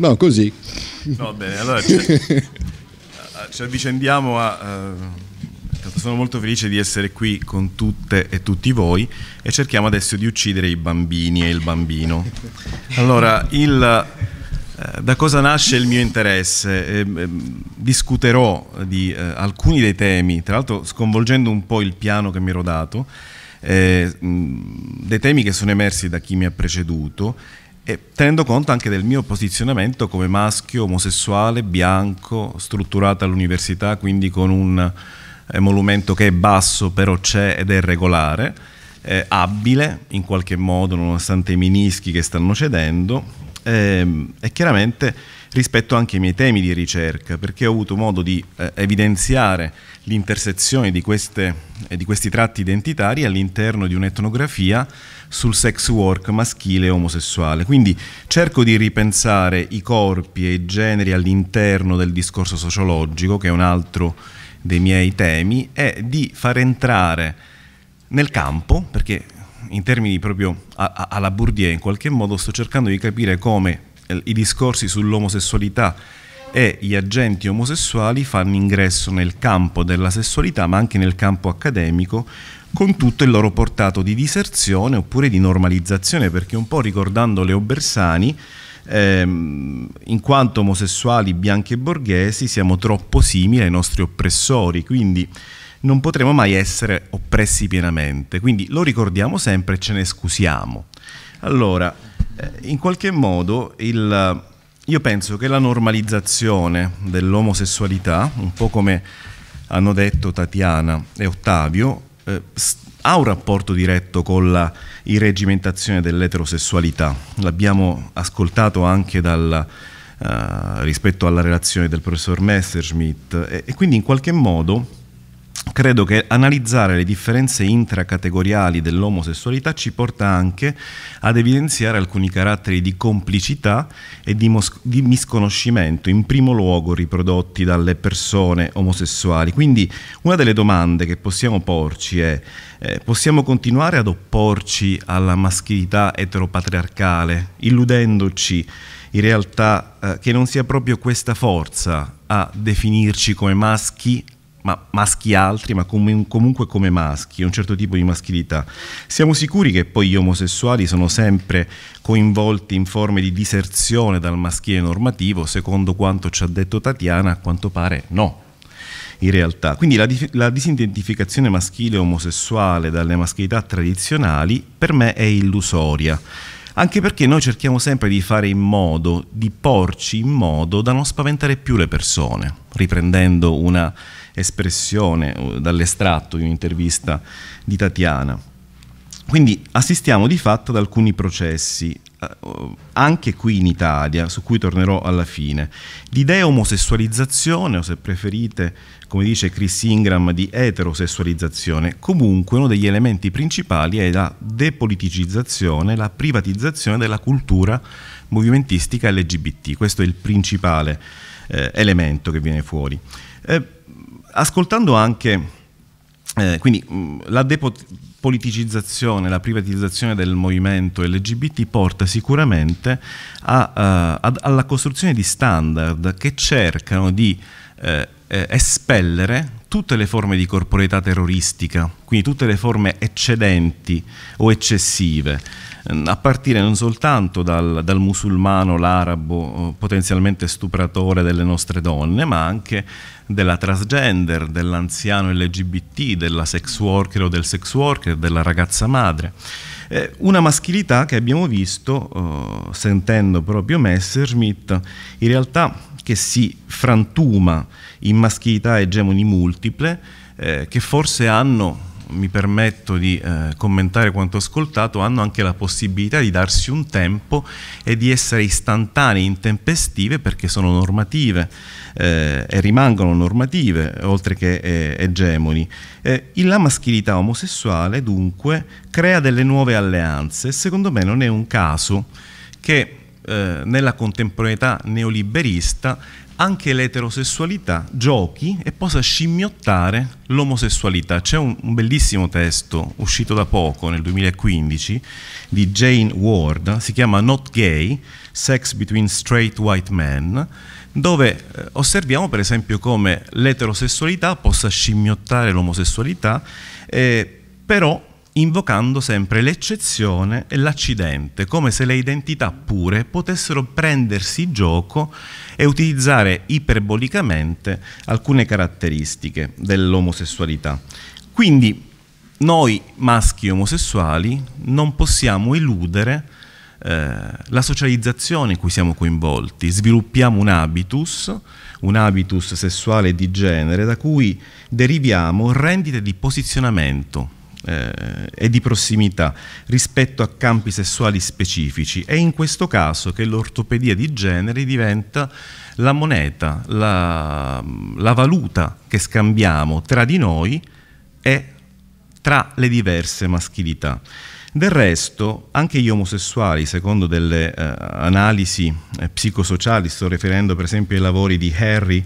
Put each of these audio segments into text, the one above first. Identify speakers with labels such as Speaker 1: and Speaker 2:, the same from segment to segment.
Speaker 1: No, così. No, bene, allora ci, ci avvicendiamo a... Uh, sono molto felice di essere qui con tutte e tutti voi e cerchiamo adesso di uccidere i bambini e il bambino. Allora, il, eh, da cosa nasce il mio interesse? Eh, eh, discuterò di eh, alcuni dei temi, tra l'altro sconvolgendo un po' il piano che mi ero dato, eh, mh, dei temi che sono emersi da chi mi ha preceduto e tenendo conto anche del mio posizionamento come maschio, omosessuale, bianco, strutturato all'università, quindi con un emolumento che è basso però c'è ed è regolare, eh, abile in qualche modo nonostante i minischi che stanno cedendo eh, e chiaramente rispetto anche ai miei temi di ricerca perché ho avuto modo di eh, evidenziare l'intersezione di, eh, di questi tratti identitari all'interno di un'etnografia sul sex work maschile e omosessuale. Quindi cerco di ripensare i corpi e i generi all'interno del discorso sociologico, che è un altro dei miei temi, e di far entrare nel campo, perché in termini proprio a, a, alla Bourdieu in qualche modo sto cercando di capire come eh, i discorsi sull'omosessualità e gli agenti omosessuali fanno ingresso nel campo della sessualità ma anche nel campo accademico con tutto il loro portato di diserzione oppure di normalizzazione, perché un po' ricordando Leo Bersani, ehm, in quanto omosessuali bianchi e borghesi siamo troppo simili ai nostri oppressori, quindi non potremo mai essere oppressi pienamente, quindi lo ricordiamo sempre e ce ne scusiamo. Allora, eh, in qualche modo il, io penso che la normalizzazione dell'omosessualità, un po' come hanno detto Tatiana e Ottavio, eh, ha un rapporto diretto con la irregimentazione dell'eterosessualità. L'abbiamo ascoltato anche dal, eh, rispetto alla relazione del professor Messerschmitt e, e quindi in qualche modo credo che analizzare le differenze intracategoriali dell'omosessualità ci porta anche ad evidenziare alcuni caratteri di complicità e di, mos- di, misconoscimento, in primo luogo riprodotti dalle persone omosessuali. Quindi una delle domande che possiamo porci è eh, possiamo continuare ad opporci alla maschilità eteropatriarcale, illudendoci in realtà eh, che non sia proprio questa forza a definirci come maschi ma maschi altri, ma com- comunque come maschi, un certo tipo di maschilità. Siamo sicuri che poi gli omosessuali sono sempre coinvolti in forme di diserzione dal maschile normativo, secondo quanto ci ha detto Tatiana, a quanto pare no. In realtà, quindi la, dif- la disidentificazione maschile omosessuale dalle maschilità tradizionali per me è illusoria anche perché noi cerchiamo sempre di fare in modo, di porci in modo da non spaventare più le persone, riprendendo una espressione, eh, dall'estratto di un'intervista di Tatiana. Quindi assistiamo di fatto ad alcuni processi, eh, anche qui in Italia, su cui tornerò alla fine, di deomosessualizzazione o se preferite, come dice Chris Ingram, di eterosessualizzazione. Comunque uno degli elementi principali è la depoliticizzazione, la privatizzazione della cultura movimentistica LGBT. Questo è il principale eh, elemento che viene fuori. Eh, ascoltando anche, eh, quindi mm, la depoliticizzazione, la privatizzazione del movimento LGBT porta sicuramente a, uh, ad, alla costruzione di standard che cercano di eh, eh, espellere tutte le forme di corporeità terroristica, quindi tutte le forme eccedenti o eccessive, mm, a partire non soltanto dal, dal musulmano, l'arabo eh, potenzialmente stupratore delle nostre donne, ma anche della transgender, dell'anziano LGBT, della sex worker o del sex worker, della ragazza madre. Eh, una maschilità che abbiamo visto, eh, sentendo proprio Messerschmitt, in realtà che si frantuma in maschilità egemoni multiple eh, che forse hanno mi permetto di eh, commentare quanto ascoltato, hanno anche la possibilità di darsi un tempo e di essere istantanee, intempestive, perché sono normative eh, e rimangono normative, oltre che eh, egemoni. Eh, la maschilità omosessuale, dunque, crea delle nuove alleanze e secondo me non è un caso che eh, nella contemporaneità neoliberista anche l'eterosessualità giochi e possa scimmiottare l'omosessualità. C'è un, un, bellissimo testo uscito da poco, nel 2015, di Jane Ward, si chiama Not Gay, Sex Between Straight White Men, dove eh, osserviamo per esempio come l'eterosessualità possa scimmiottare l'omosessualità, eh, però invocando sempre l'eccezione e l'accidente, come se le identità pure potessero prendersi gioco e utilizzare iperbolicamente alcune caratteristiche dell'omosessualità. Quindi noi maschi omosessuali non possiamo eludere eh, la socializzazione in cui siamo coinvolti, sviluppiamo un habitus, un habitus sessuale di genere da cui deriviamo rendite di posizionamento eh, e di prossimità rispetto a campi sessuali specifici. È in questo caso che l'ortopedia di genere diventa la moneta, la, la valuta che scambiamo tra di noi e tra le diverse maschilità. Del resto, anche gli omosessuali, secondo delle eh, analisi eh, psicosociali, sto riferendo per esempio ai lavori di Harry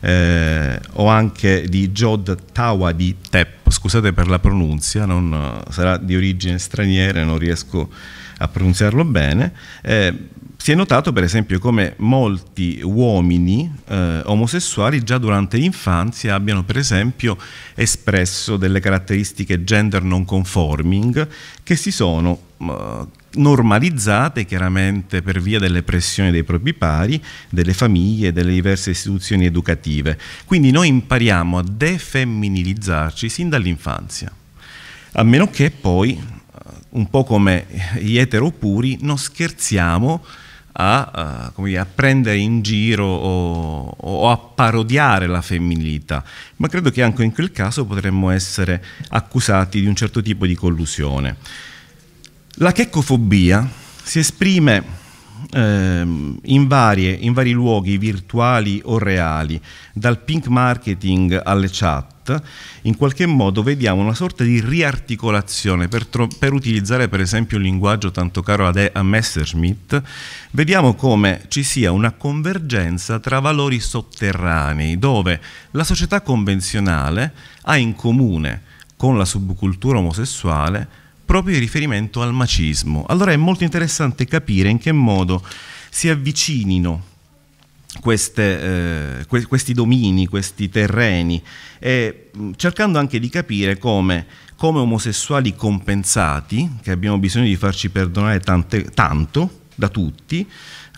Speaker 1: eh, o anche di Jod Tawa di Tepp, scusate per la pronuncia, non, eh, sarà di origine straniera, non riesco a a pronunziarlo bene, eh, si è notato per esempio come molti uomini eh, omosessuali già durante l'infanzia abbiano per esempio espresso delle caratteristiche gender non conforming che si sono eh, normalizzate chiaramente per via delle pressioni dei propri pari, delle famiglie, delle diverse istituzioni educative. Quindi noi impariamo a defemminilizzarci sin dall'infanzia, a meno che poi un po' come gli etero puri, non scherziamo a, uh, dire, a, prendere in giro o, o, a parodiare la femminilità, ma credo che anche in quel caso potremmo essere accusati di un certo tipo di collusione. La checcofobia si esprime ehm, in, varie, in vari luoghi virtuali o reali, dal pink marketing alle chat, in qualche modo vediamo una sorta di riarticolazione, per, per utilizzare per esempio il linguaggio tanto caro a, a Messerschmitt, vediamo come ci sia una convergenza tra valori sotterranei, dove la società convenzionale ha in comune con la subcultura omosessuale proprio il riferimento al macismo. Allora è molto interessante capire in che modo si avvicinino queste, eh, que questi domini, questi terreni e mm, cercando anche di capire come, come omosessuali compensati, che abbiamo bisogno di farci perdonare tante, tanto da tutti,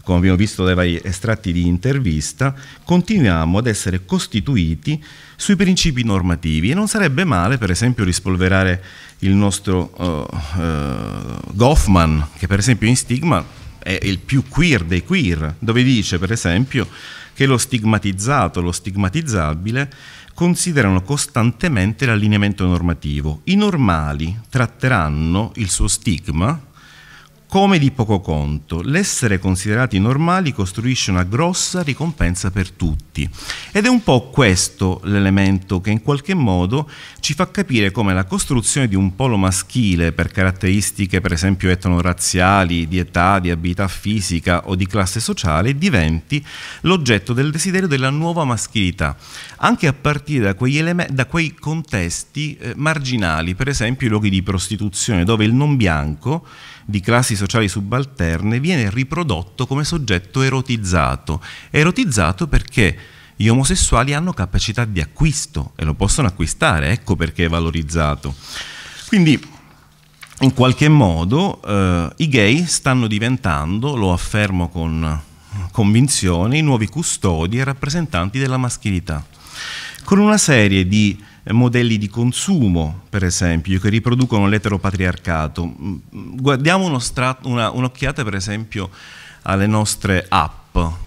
Speaker 1: come abbiamo visto dai vari estratti di intervista, continuiamo ad essere costituiti sui principi normativi e non sarebbe male per esempio rispolverare il nostro uh, uh, Goffman, che per esempio in Stigma è il più queer dei queer, dove dice per esempio che lo stigmatizzato, lo stigmatizzabile considerano costantemente l'allineamento normativo. I normali tratteranno il suo stigma come di poco conto. L'essere considerati normali costruisce una grossa ricompensa per tutti ed è un po' questo l'elemento che in qualche modo ci fa capire come la costruzione di un polo maschile per caratteristiche per esempio etnorazziali, di età, di abilità fisica o di classe sociale diventi l'oggetto del desiderio della nuova maschilità, anche a partire da, da quei contesti eh, marginali, per esempio i luoghi di prostituzione dove il non bianco di classi sociali subalterne, viene riprodotto come soggetto erotizzato. Erotizzato perché gli omosessuali hanno capacità di acquisto e lo possono acquistare, ecco perché è valorizzato. Quindi, in qualche modo, eh, i gay stanno diventando, lo affermo con convinzione, i nuovi custodi e rappresentanti della maschilità, con una serie di modelli di consumo, per esempio, che riproducono l'eteropatriarcato. Mm, mm, guardiamo un'occhiata, per esempio, alle nostre app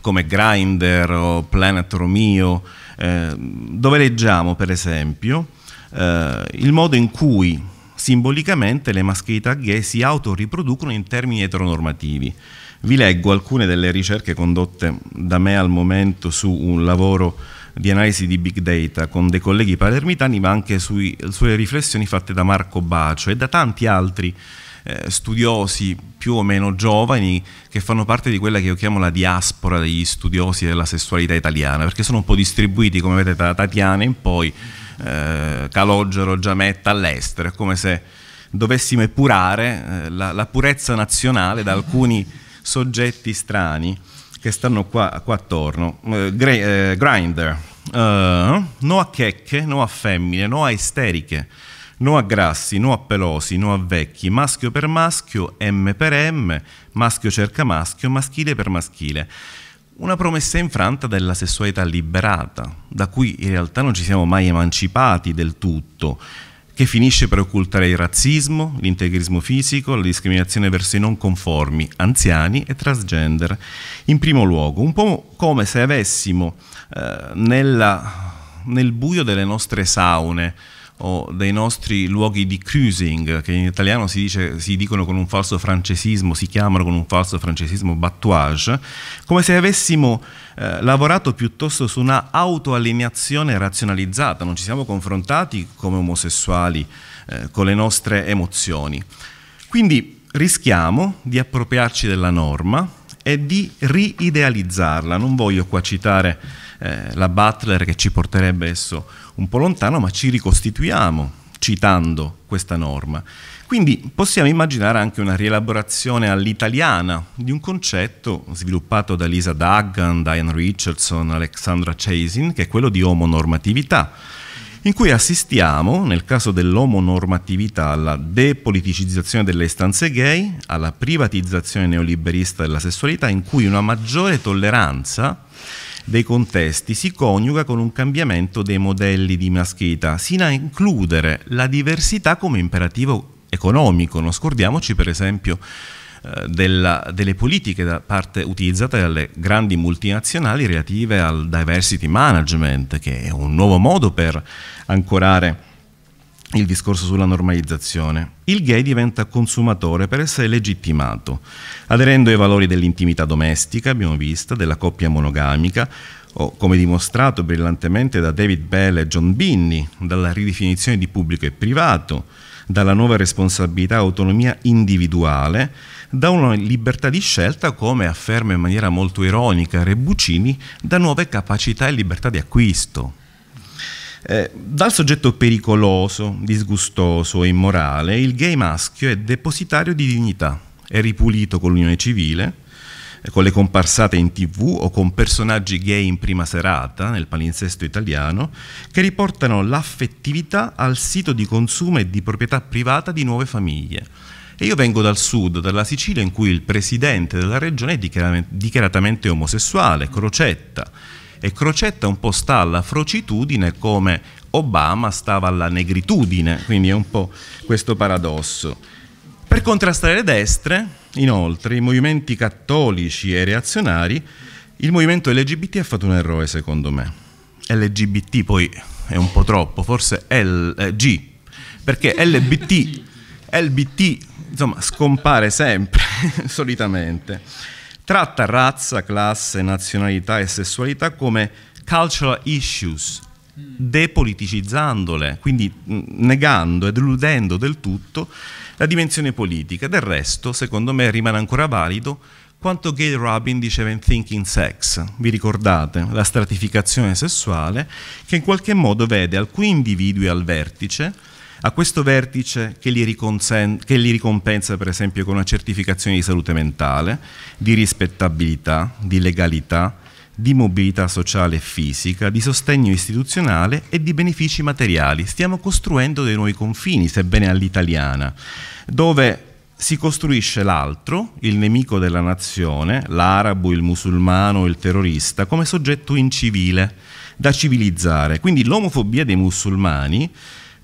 Speaker 1: come Grindr o Planet Romeo, eh, dove leggiamo, per esempio, eh, il modo in cui simbolicamente le maschilità gay si autoriproducono in termini eteronormativi. Vi leggo alcune delle ricerche condotte da me al momento su un lavoro di analisi di big data con dei colleghi palermitani, ma anche sui, sulle riflessioni fatte da Marco Bacio e da tanti altri eh, studiosi più o meno giovani che fanno parte di quella che io chiamo la diaspora degli studiosi della sessualità italiana, perché sono un po' distribuiti, come vedete, da Tatiana in poi, eh, Calogero, Giametta, all'estero, è come se dovessimo epurare eh, la, la purezza nazionale da alcuni soggetti strani che stanno qua, qua attorno. Uh, gre- uh, no a checche, no a femmine, no a esteriche, no a grassi, no a pelosi, no a vecchi, maschio per maschio, M per M, maschio cerca maschio, maschile per maschile. Una promessa infranta della sessualità liberata, da cui in realtà non ci siamo mai emancipati del tutto che finisce per occultare il razzismo, l'integrismo fisico, la discriminazione verso i non conformi, anziani e transgender. In primo luogo, un po' come se avessimo eh, nella, nel buio delle nostre saune o dei nostri luoghi di cruising, che in italiano si, dice, si dicono con un falso francesismo, si chiamano con un falso francesismo battuage, come se avessimo eh, lavorato piuttosto su una autoallineazione razionalizzata, non ci siamo confrontati come omosessuali eh, con le nostre emozioni. Quindi rischiamo di appropriarci della norma, è di riidealizzarla. Non voglio qua citare eh, la Butler che ci porterebbe esso un po' lontano, ma ci ricostituiamo citando questa norma. Quindi possiamo immaginare anche una rielaborazione all'italiana di un concetto sviluppato da Lisa Duggan, Diane Richardson, Alexandra Chasin, che è quello di omonormatività in cui assistiamo, nel caso dell'omonormatività, alla depoliticizzazione delle istanze gay, alla privatizzazione neoliberista della sessualità, in cui una maggiore tolleranza dei contesti si coniuga con un cambiamento dei modelli di maschilità, sino a includere la diversità come imperativo economico. Non scordiamoci per esempio eh, della, delle politiche da parte, utilizzate dalle grandi multinazionali relative al diversity management, che è un nuovo modo per ancorare il discorso sulla normalizzazione. Il gay diventa consumatore per essere legittimato, aderendo ai valori dell'intimità domestica, abbiamo visto, della coppia monogamica, o come dimostrato brillantemente da David Bell e John Binney, dalla ridefinizione di pubblico e privato, dalla nuova responsabilità e autonomia individuale, da una libertà di scelta, come afferma in maniera molto ironica Rebuccini, da nuove capacità e libertà di acquisto. Eh, dal soggetto pericoloso, disgustoso e immorale, il gay maschio è depositario di dignità, è ripulito con l'unione civile, eh, con le comparsate in tv o con personaggi gay in prima serata nel palinsesto italiano, che riportano l'affettività al sito di consumo e di proprietà privata di nuove famiglie e io vengo dal sud, dalla Sicilia, in cui il presidente della regione è dichiaratamente omosessuale, Crocetta. E Crocetta un po' sta alla frocitudine come Obama stava alla negritudine, quindi è un po' questo paradosso. Per contrastare le destre, inoltre, i movimenti cattolici e reazionari, il movimento LGBT ha fatto un errore secondo me. LGBT poi è un po' troppo, forse LG, eh, perché LBT, LBT insomma, scompare sempre, solitamente. Tratta razza, classe, nazionalità e sessualità come cultural issues, depoliticizzandole, quindi negando e deludendo del tutto la dimensione politica. Del resto, secondo me, rimane ancora valido quanto Gail Rubin diceva in Thinking Sex, vi ricordate, la stratificazione sessuale, che in qualche modo vede alcuni individui al vertice, a questo vertice che li, che li, ricompensa per esempio con una certificazione di salute mentale, di rispettabilità, di legalità, di mobilità sociale e fisica, di sostegno istituzionale e di benefici materiali. Stiamo costruendo dei nuovi confini, sebbene all'italiana, dove si costruisce l'altro, il nemico della nazione, l'arabo, il musulmano, il terrorista, come soggetto incivile, da civilizzare. Quindi l'omofobia dei musulmani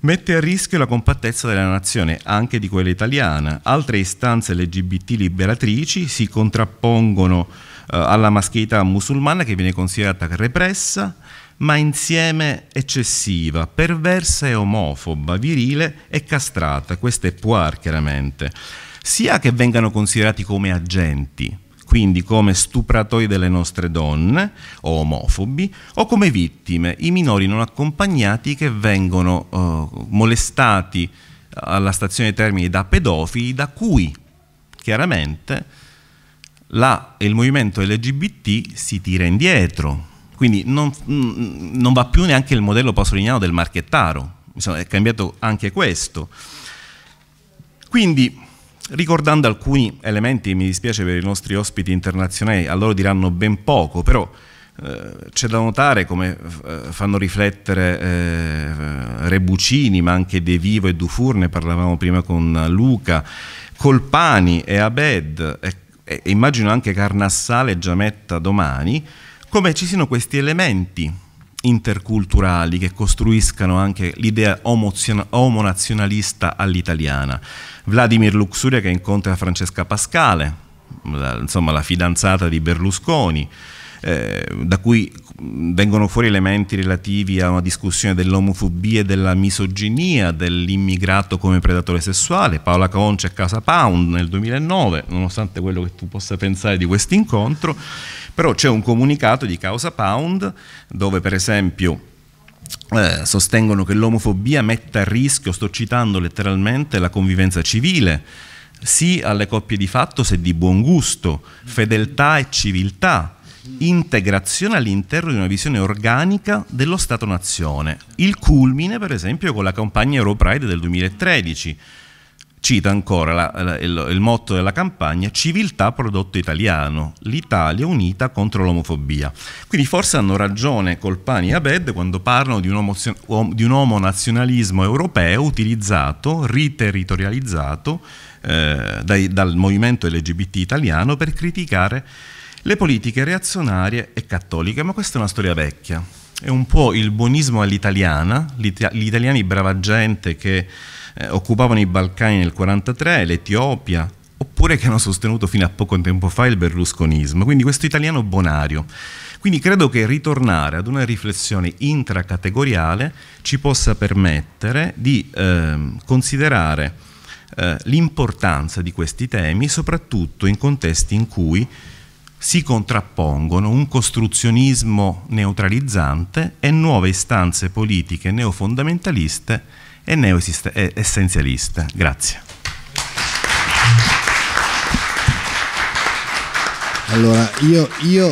Speaker 1: mette a rischio la compattezza della nazione, anche di quella italiana. Altre istanze LGBT liberatrici si contrappongono eh, alla maschierità musulmana che viene considerata repressa, ma insieme eccessiva, perversa e omofoba, virile e castrata. Questo è Poir chiaramente. Sia che vengano considerati come agenti, quindi come stupratori delle nostre donne o omofobi, o come vittime, i minori non accompagnati che vengono eh, molestati alla stazione Termini da pedofili, da cui chiaramente la, il movimento LGBT si tira indietro. Quindi non, mm, non va più neanche il modello pasoliniano del marchettaro, Insomma, è cambiato anche questo. Quindi ricordando alcuni elementi, mi dispiace per i nostri ospiti internazionali, a loro diranno ben poco, però eh, c'è da notare come eh, fanno riflettere eh, Rebucini, ma anche De Vivo e Dufourne, parlavamo prima con Luca, Colpani e Abed, e, e immagino anche Carnassale e Giametta domani, come ci siano questi elementi interculturali che costruiscano anche l'idea omonazionalista all'italiana. Vladimir Luxuria che incontra Francesca Pascale, la, insomma la fidanzata di Berlusconi, eh, da cui vengono fuori elementi relativi a una discussione dell'omofobia e della misoginia, dell'immigrato come predatore sessuale, Paola Concia a Casa Pound nel 2009, nonostante quello che tu possa pensare di questo incontro, però c'è un comunicato di Casa Pound dove per esempio eh, sostengono che l'omofobia metta a rischio, sto citando letteralmente, la convivenza civile, sì alle coppie di fatto se di buon gusto, fedeltà e civiltà, integrazione all'interno di una visione organica dello Stato-nazione. Il culmine, per esempio, con la campagna Europride del 2013. Cito ancora la, la, il, il motto della campagna Civiltà prodotto italiano, l'Italia unita contro l'omofobia. Quindi forse hanno ragione Colpani e Abed quando parlano di un, omo, di un omonazionalismo europeo utilizzato, riterritorializzato eh, dai, dal movimento LGBT italiano per criticare le politiche reazionarie e cattoliche, ma questa è una storia vecchia. È un po' il buonismo all'italiana, gli italiani brava gente che eh, occupavano i Balcani nel 1943, l'Etiopia, oppure che hanno sostenuto fino a poco tempo fa il berlusconismo, quindi questo italiano bonario. Quindi credo che ritornare ad una riflessione intracategoriale ci possa permettere di eh, considerare eh, l'importanza di questi temi, soprattutto in contesti in cui si contrappongono un costruzionismo neutralizzante e nuove istanze politiche neofondamentaliste e neoessenzialiste. Grazie. Allora, io, io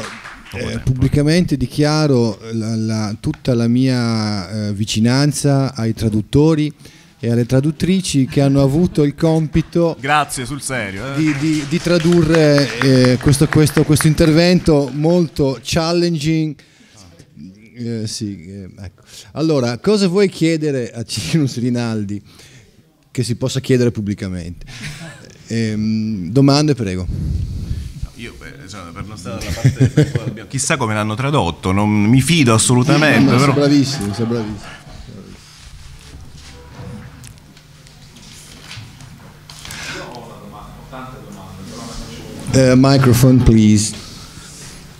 Speaker 1: eh, eh, pubblicamente dichiaro la, la, tutta la mia eh, vicinanza ai traduttori e alle traduttrici che hanno avuto il compito Grazie, sul serio, eh. di, di, di, tradurre eh, questo, questo, questo, intervento molto challenging. Eh, sì, eh, ecco. Allora, cosa vuoi chiedere a Cirus Rinaldi che si possa chiedere pubblicamente? Ehm, domande, prego. Io per, cioè, per non stare dalla parte del abbiamo... chissà come l'hanno tradotto, non mi fido assolutamente. No, no, però... Sei bravissimo, sei bravissimo. Uh, microphone, please.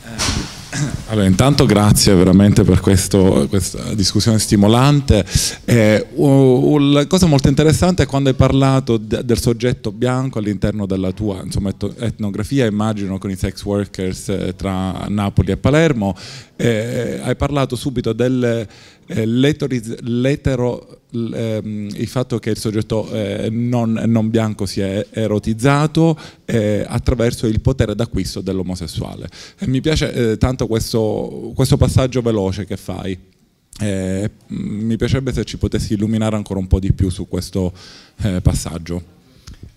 Speaker 1: Eh, allora, intanto grazie veramente per questo, questa discussione stimolante. Eh, una cosa molto interessante è quando hai parlato de, del soggetto bianco all'interno della tua insomma, etnografia, immagino con i sex workers eh, tra Napoli e Palermo, eh, hai parlato subito del eh, l'etero, ehm, il fatto che il soggetto eh, non, non bianco si è erotizzato eh, attraverso il potere d'acquisto dell'omosessuale. mi piace tanto questo, questo passaggio veloce che fai. Eh, mi piacerebbe se ci potessi illuminare ancora un po' di più su questo eh, passaggio.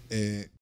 Speaker 1: Eh.